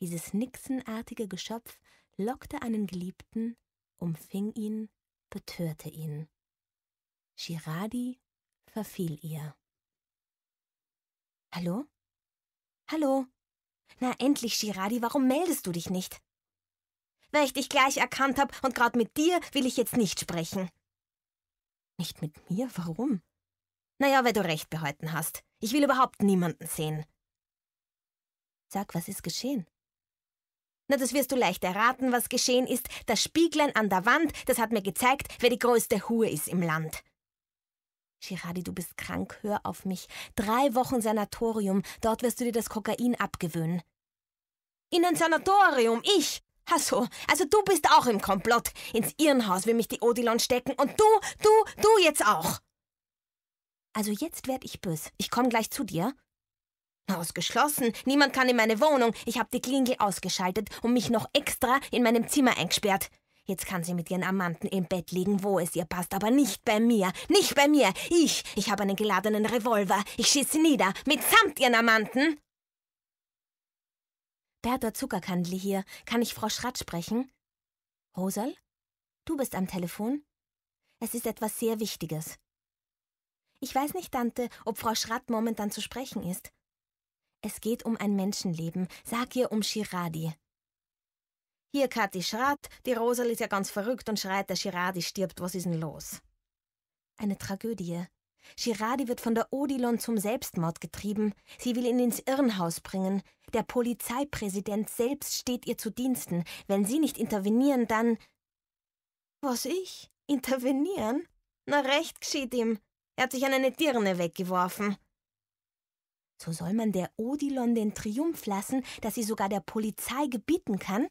Dieses nixenartige Geschöpf lockte einen Geliebten, umfing ihn, betörte ihn. Shiradi verfiel ihr. Hallo? Hallo? Na endlich, Shiradi, warum meldest du dich nicht? Weil ich dich gleich erkannt hab und gerade mit dir will ich jetzt nicht sprechen. Nicht mit mir? Warum? Naja, weil du recht behalten hast. Ich will überhaupt niemanden sehen. Sag, was ist geschehen? Na, das wirst du leicht erraten, was geschehen ist. Das Spieglein an der Wand, das hat mir gezeigt, wer die größte Hure ist im Land. Shiradi, du bist krank, hör auf mich. Drei Wochen Sanatorium, dort wirst du dir das Kokain abgewöhnen. In ein Sanatorium, ich? Ach so, also du bist auch im Komplott. Ins Irrenhaus will mich die Odilon stecken und du, du, du jetzt auch. Also jetzt werd ich bös. Ich komm gleich zu dir. Ausgeschlossen. Niemand kann in meine Wohnung. Ich habe die Klingel ausgeschaltet und mich noch extra in meinem Zimmer eingesperrt. Jetzt kann sie mit ihren Amanten im Bett liegen, wo es ihr passt, aber nicht bei mir. Nicht bei mir. Ich, ich habe einen geladenen Revolver. Ich schieße sie nieder, mitsamt ihren Amanten. Bertha Zuckerkandli hier. Kann ich Frau Schratt sprechen? Rosal? Du bist am Telefon? Es ist etwas sehr Wichtiges. Ich weiß nicht, Tante, ob Frau Schratt momentan zu sprechen ist. Es geht um ein Menschenleben. Sag ihr um Shiradi. Hier, Kathi, schreit. Die Rosal ist ja ganz verrückt und schreit, der Shiradi stirbt. Was ist denn los? Eine Tragödie. Shiradi wird von der Odilon zum Selbstmord getrieben. Sie will ihn ins Irrenhaus bringen. Der Polizeipräsident selbst steht ihr zu Diensten. Wenn Sie nicht intervenieren, dann. Was ich? Intervenieren? Na recht geschieht ihm. Er hat sich an eine Dirne weggeworfen. So soll man der Odilon den Triumph lassen, dass sie sogar der Polizei gebieten kann?